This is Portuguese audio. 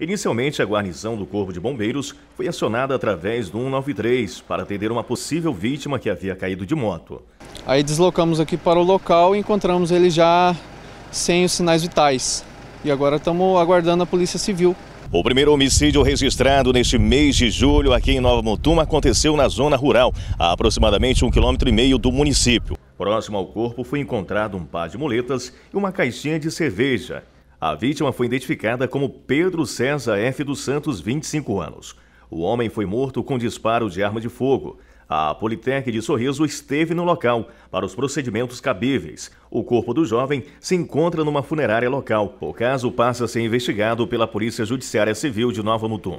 Inicialmente, a guarnição do Corpo de Bombeiros foi acionada através do 193 para atender uma possível vítima que havia caído de moto. Aí deslocamos aqui para o local e encontramos ele já sem os sinais vitais. E agora estamos aguardando a Polícia Civil o primeiro homicídio registrado neste mês de julho aqui em Nova Mutum aconteceu na zona rural, a aproximadamente um quilômetro e meio do município. Próximo ao corpo foi encontrado um par de muletas e uma caixinha de cerveja. A vítima foi identificada como Pedro César F. dos Santos, 25 anos. O homem foi morto com disparo de arma de fogo. A Politec de Sorriso esteve no local para os procedimentos cabíveis. O corpo do jovem se encontra numa funerária local. O caso passa a ser investigado pela Polícia Judiciária Civil de Nova Mutum.